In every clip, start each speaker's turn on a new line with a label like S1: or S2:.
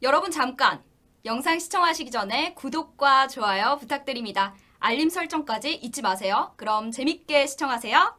S1: 여러분 잠깐! 영상 시청하시기 전에 구독과 좋아요 부탁드립니다. 알림 설정까지 잊지 마세요. 그럼 재밌게 시청하세요.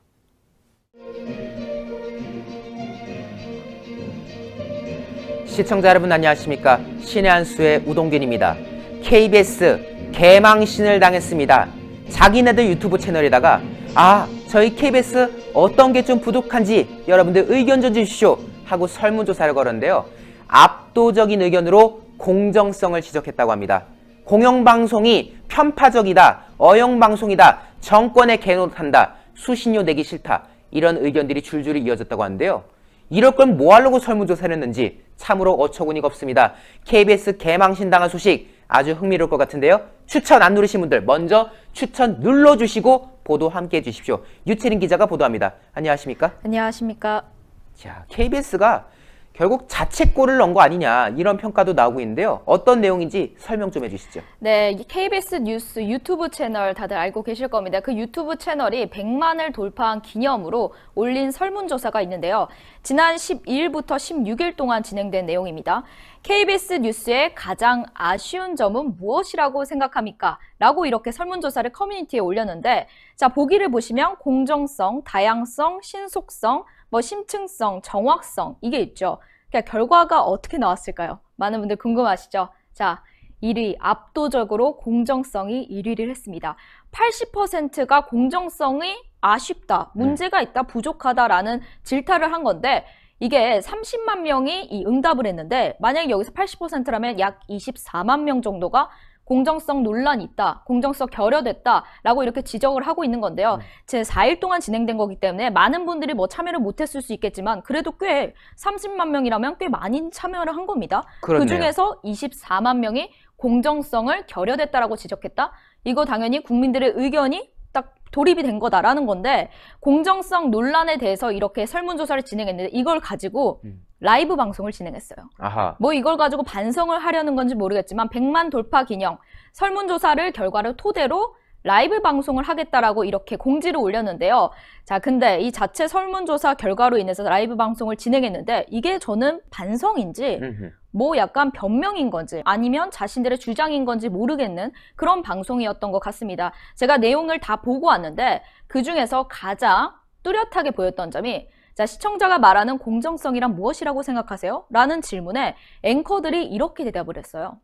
S2: 시청자 여러분 안녕하십니까? 신의 한수의 우동균입니다. KBS 개망신을 당했습니다. 자기네들 유튜브 채널에다가 아 저희 KBS 어떤 게 좀 부족한지 여러분들 의견 좀 주십시오 하고 설문조사를 걸었는데요. 압도적인 의견으로 공정성을 지적했다고 합니다. 공영방송이 편파적이다, 어영방송이다, 정권에 개노탄다, 수신료 내기 싫다 이런 의견들이 줄줄이 이어졌다고 하는데요. 이럴 건 뭐하려고 설문조사를 했는지 참으로 어처구니가 없습니다. KBS 개망신당한 소식 아주 흥미로울 것 같은데요. 추천 안 누르신 분들 먼저 추천 눌러주시고 보도 함께해 주십시오. 유채린 기자가 보도합니다. 안녕하십니까?
S1: 안녕하십니까?
S2: 자, KBS가 결국 자책골을 넣은 거 아니냐 이런 평가도 나오고 있는데요. 어떤 내용인지 설명 좀 해주시죠.
S1: 네, KBS 뉴스 유튜브 채널 다들 알고 계실 겁니다. 그 유튜브 채널이 100만을 돌파한 기념으로 올린 설문조사가 있는데요. 지난 12일부터 16일 동안 진행된 내용입니다. KBS 뉴스의 가장 아쉬운 점은 무엇이라고 생각합니까? 라고 이렇게 설문조사를 커뮤니티에 올렸는데 자 보기를 보시면 공정성, 다양성, 신속성, 뭐 심층성, 정확성 이게 있죠. 그러니까 결과가 어떻게 나왔을까요? 많은 분들 궁금하시죠? 자, 1위 압도적으로 공정성이 1위를 했습니다. 80%가 공정성이 아쉽다, 네. 문제가 있다, 부족하다라는 질타를 한 건데 이게 30만 명이 이 응답을 했는데 만약에 여기서 80%라면 약 24만 명 정도가 공정성 논란이 있다, 공정성 결여됐다라고 이렇게 지적을 하고 있는 건데요. 음. 제 4일 동안 진행된 거기 때문에 많은 분들이 뭐 참여를 못했을 수 있겠지만 그래도 꽤 30만 명이라면 꽤 많이 참여를 한 겁니다. 그중에서 24만 명이 공정성을 결여됐다라고 지적했다. 이거 당연히 국민들의 의견이 딱 돌입이 된 거다라는 건데 공정성 논란에 대해서 이렇게 설문조사를 진행했는데 이걸 가지고 음. 라이브 방송을 진행했어요. 아하. 뭐 이걸 가지고 반성을 하려는 건지 모르겠지만 100만 돌파 기념 설문조사를 결과를 토대로 라이브 방송을 하겠다라고 이렇게 공지를 올렸는데요. 자, 근데 이 자체 설문조사 결과로 인해서 라이브 방송을 진행했는데 이게 저는 반성인지 뭐 약간 변명인 건지 아니면 자신들의 주장인 건지 모르겠는 그런 방송이었던 것 같습니다. 제가 내용을 다 보고 왔는데 그 중에서 가장 뚜렷하게 보였던 점이 자, 시청자가 말하는 공정성이란 무엇이라고 생각하세요? 라는 질문에 앵커들이 이렇게 대답을 했어요.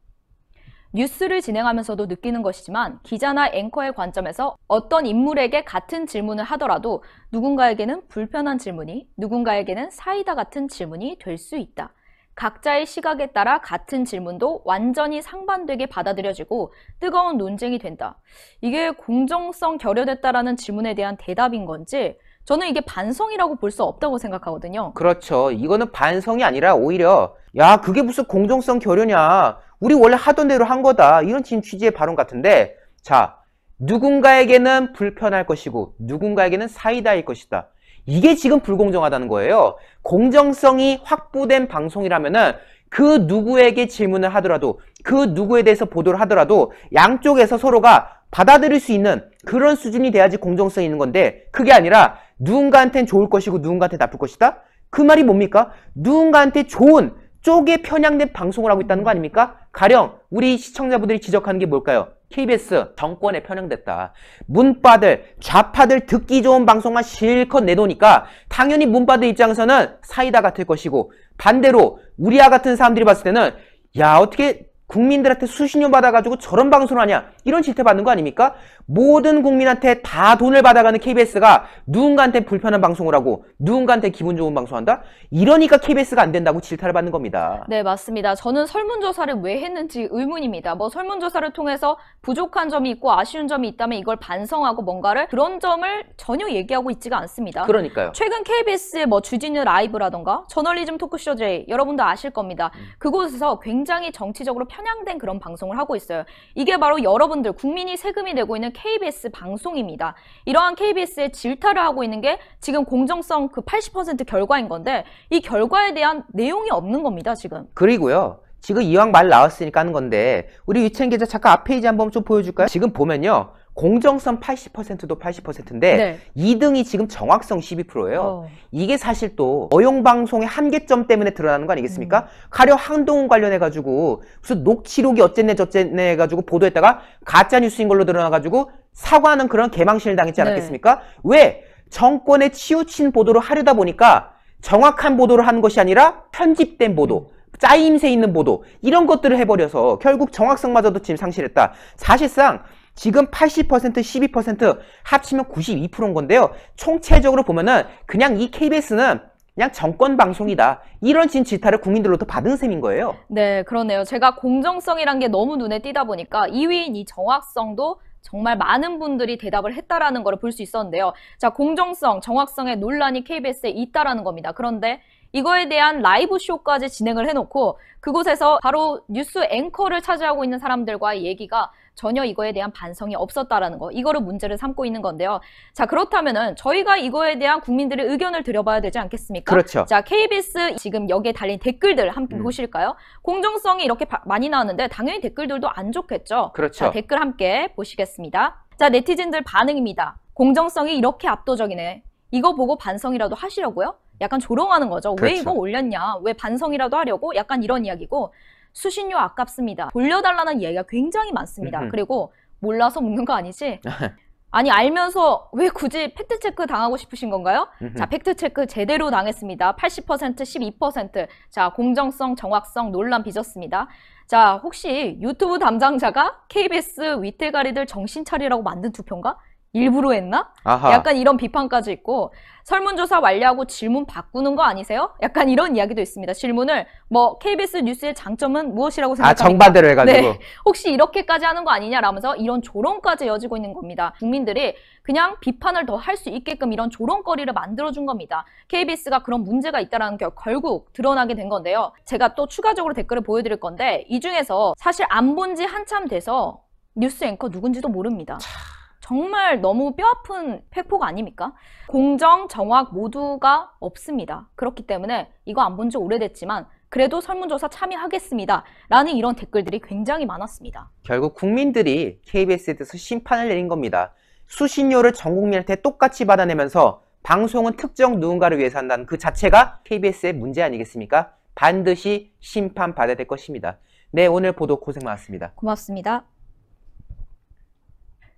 S1: 뉴스를 진행하면서도 느끼는 것이지만 기자나 앵커의 관점에서 어떤 인물에게 같은 질문을 하더라도 누군가에게는 불편한 질문이, 누군가에게는 사이다 같은 질문이 될 수 있다. 각자의 시각에 따라 같은 질문도 완전히 상반되게 받아들여지고 뜨거운 논쟁이 된다. 이게 공정성 결여됐다라는 질문에 대한 대답인 건지 저는 이게 반성이라고 볼 수 없다고 생각하거든요.
S2: 그렇죠. 이거는 반성이 아니라 오히려 야 그게 무슨 공정성 결여냐. 우리 원래 하던 대로 한 거다. 이런 지금 취지의 발언 같은데 자 누군가에게는 불편할 것이고 누군가에게는 사이다일 것이다. 이게 지금 불공정하다는 거예요. 공정성이 확보된 방송이라면은 그 누구에게 질문을 하더라도 그 누구에 대해서 보도를 하더라도 양쪽에서 서로가 받아들일 수 있는 그런 수준이 돼야지 공정성이 있는 건데 그게 아니라 누군가한테는 좋을 것이고 누군가한테 나쁠 것이다? 그 말이 뭡니까? 누군가한테 좋은 쪽에 편향된 방송을 하고 있다는 거 아닙니까? 가령 우리 시청자분들이 지적하는 게 뭘까요? KBS 정권에 편향됐다. 문파들, 좌파들 듣기 좋은 방송만 실컷 내놓으니까 당연히 문파들 입장에서는 사이다 같을 것이고 반대로 우리와 같은 사람들이 봤을 때는 야 어떻게 국민들한테 수신료 받아가지고 저런 방송을 하냐 이런 질타 받는 거 아닙니까? 모든 국민한테 다 돈을 받아가는 KBS가 누군가한테 불편한 방송을 하고 누군가한테 기분 좋은 방송한다? 이러니까 KBS가 안 된다고 질타를 받는 겁니다.
S1: 네, 맞습니다. 저는 설문조사를 왜 했는지 의문입니다. 뭐 설문조사를 통해서 부족한 점이 있고 아쉬운 점이 있다면 이걸 반성하고 뭔가를 그런 점을 전혀 얘기하고 있지가 않습니다. 그러니까요. 최근 KBS의 뭐 주진우 라이브라던가 저널리즘 토크쇼 J 여러분도 아실 겁니다. 음. 그곳에서 굉장히 정치적으로 편향된 그런 방송을 하고 있어요. 이게 바로 여러분들 국민이 세금이 되고 있는 KBS 방송입니다. 이러한 KBS에 질타를 하고 있는 게 지금 공정성 그80% 결과인 건데 이 결과에 대한 내용이 없는 겁니다, 지금.
S2: 그리고요. 지금 이왕 말 나왔으니까 하는 건데 우리 유채 기자 잠깐 앞 페이지 한번 좀 보여줄까요? 지금 보면요. 공정성 80%도 80%인데 네. 2등이 지금 정확성 12%예요. 어. 이게 사실 또 어용 방송의 한계점 때문에 드러나는 거 아니겠습니까? 음. 가려 한동훈 관련해 가지고 무슨 녹취록이 어쨌네 저쨌네 해 가지고 보도했다가 가짜 뉴스인 걸로 드러나 가지고 사과하는 그런 개망신을 당했지 네. 않았겠습니까? 네. 왜 정권에 치우친 보도를 하려다 보니까 정확한 보도를 하는 것이 아니라 편집된 보도, 음. 짜임새 있는 보도 이런 것들을 해버려서 결국 정확성마저도 지금 상실했다. 사실상 지금 80% 12% 합치면 92%인 건데요. 총체적으로 보면은 그냥 이 KBS는 그냥 정권 방송이다. 이런 진지타를 국민들로부터 받은 셈인 거예요.
S1: 네, 그러네요. 제가 공정성이란 게 너무 눈에 띄다 보니까 2위인 이 정확성도 정말 많은 분들이 대답을 했다라는 걸 볼 수 있었는데요. 자, 공정성, 정확성의 논란이 KBS에 있다라는 겁니다. 그런데 이거에 대한 라이브 쇼까지 진행을 해놓고 그곳에서 바로 뉴스 앵커를 차지하고 있는 사람들과의 얘기가 전혀 이거에 대한 반성이 없었다라는 거 이거를 문제를 삼고 있는 건데요. 자 그렇다면은 저희가 이거에 대한 국민들의 의견을 들여봐야 되지 않겠습니까? 그렇죠. 자 KBS 지금 여기에 달린 댓글들 함께 음. 보실까요? 공정성이 이렇게 바, 많이 나왔는데 당연히 댓글들도 안 좋겠죠. 그렇죠. 자 댓글 함께 보시겠습니다. 자 네티즌들 반응입니다. 공정성이 이렇게 압도적이네. 이거 보고 반성이라도 하시려고요? 약간 조롱하는 거죠. 그렇죠. 왜 이거 올렸냐? 왜 반성이라도 하려고? 약간 이런 이야기고 수신료 아깝습니다. 돌려달라는 얘기가 굉장히 많습니다. 그리고 몰라서 묻는 거 아니지? 아니 알면서 왜 굳이 팩트 체크 당하고 싶으신 건가요? 자, 팩트 체크 제대로 당했습니다. 80%, 12%. 자, 공정성, 정확성 논란 빚었습니다. 자, 혹시 유튜브 담당자가 KBS 위태가리들 정신 차리라고 만든 투표인가? 일부러 했나? 아하. 약간 이런 비판까지 있고 설문조사 완료하고 질문 바꾸는 거 아니세요? 약간 이런 이야기도 있습니다. 질문을 뭐 KBS 뉴스의 장점은 무엇이라고 생각하니까 십 아, 정반대로 해가지고 네, 혹시 이렇게까지 하는 거 아니냐라면서 이런 조롱까지 이어지고 있는 겁니다. 국민들이 그냥 비판을 더 할 수 있게끔 이런 조롱거리를 만들어준 겁니다. KBS가 그런 문제가 있다라는 게 결국 드러나게 된 건데요. 제가 또 추가적으로 댓글을 보여드릴 건데 이 중에서 사실 안 본 지 한참 돼서 뉴스 앵커 누군지도 모릅니다. 차... 정말 너무 뼈아픈 폐포가 아닙니까? 공정, 정확 모두가 없습니다. 그렇기 때문에 이거 안 본 지 오래됐지만 그래도 설문조사 참여하겠습니다. 라는 이런 댓글들이 굉장히 많았습니다.
S2: 결국 국민들이 KBS에 대해서 심판을 내린 겁니다. 수신료를 전 국민한테 똑같이 받아내면서 방송은 특정 누군가를 위해서 한다는 그 자체가 KBS의 문제 아니겠습니까? 반드시 심판받아야 될 것입니다. 네, 오늘 보도 고생 많았습니다.
S1: 고맙습니다.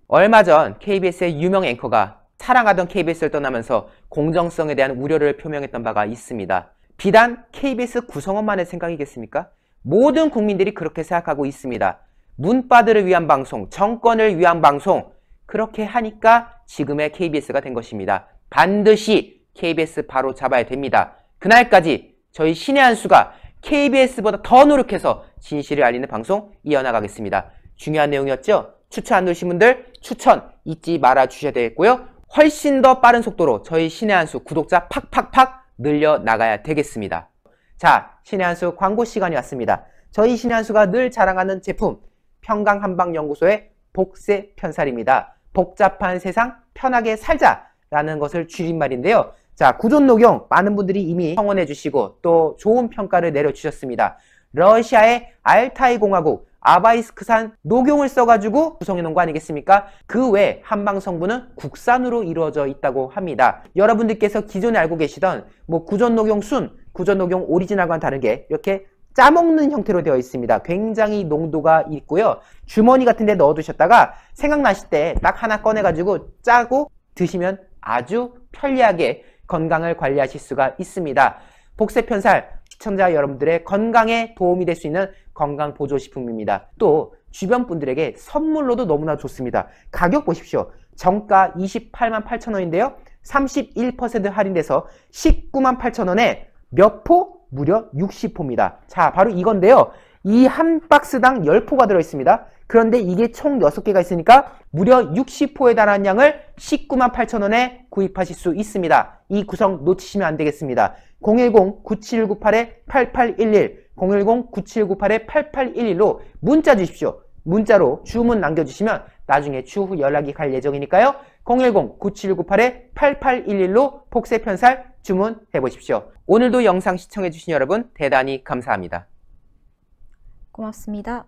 S2: 얼마 전 KBS의 유명 앵커가 사랑하던 KBS를 떠나면서 공정성에 대한 우려를 표명했던 바가 있습니다. 비단 KBS 구성원만의 생각이겠습니까? 모든 국민들이 그렇게 생각하고 있습니다. 문바들을 위한 방송, 정권을 위한 방송 그렇게 하니까 지금의 KBS가 된 것입니다. 반드시 KBS 바로 잡아야 됩니다. 그날까지 저희 신의 한 수가 KBS보다 더 노력해서 진실을 알리는 방송 이어나가겠습니다. 중요한 내용이었죠? 추천 안 누르신 분들 추천 잊지 말아 주셔야 되겠고요. 훨씬 더 빠른 속도로 저희 신의 한수 구독자 팍팍팍 늘려나가야 되겠습니다. 자, 신의 한수 광고 시간이 왔습니다. 저희 신의 한 수가 늘 자랑하는 제품 평강한방연구소의 복세 편살입니다. 복잡한 세상 편하게 살자라는 것을 줄임말인데요. 자, 구존 녹용 많은 분들이 이미 성원해 주시고 또 좋은 평가를 내려주셨습니다. 러시아의 알타이 공화국 아바이스크산 녹용을 써가지고 구성해 놓은 거 아니겠습니까? 그 외 한방 성분은 국산으로 이루어져 있다고 합니다. 여러분들께서 기존에 알고 계시던 뭐 구전 녹용 순, 구전 녹용 오리지널과는 다르게 이렇게 짜먹는 형태로 되어 있습니다. 굉장히 농도가 있고요. 주머니 같은 데 넣어두셨다가 생각나실 때 딱 하나 꺼내가지고 짜고 드시면 아주 편리하게 건강을 관리하실 수가 있습니다. 복세편살 시청자 여러분들의 건강에 도움이 될 수 있는 건강 보조식품입니다. 또 주변 분들에게 선물로도 너무나 좋습니다. 가격 보십시오. 정가 28만 8천 원인데요. 31% 할인돼서 19만 8천 원에 몇 포? 무려 60포입니다. 자, 바로 이건데요. 이 한 박스당 10포가 들어있습니다. 그런데 이게 총 6개가 있으니까 무려 60호에 달하는 양을 19만 8천 원에 구입하실 수 있습니다. 이 구성 놓치시면 안 되겠습니다. 010-9798-8811 010-9798-8811로 문자 주십시오. 문자로 주문 남겨주시면 나중에 추후 연락이 갈 예정이니까요. 010-9798-8811로 폭세 편살 주문해 보십시오. 오늘도 영상 시청해 주신 여러분 대단히 감사합니다.
S1: 고맙습니다.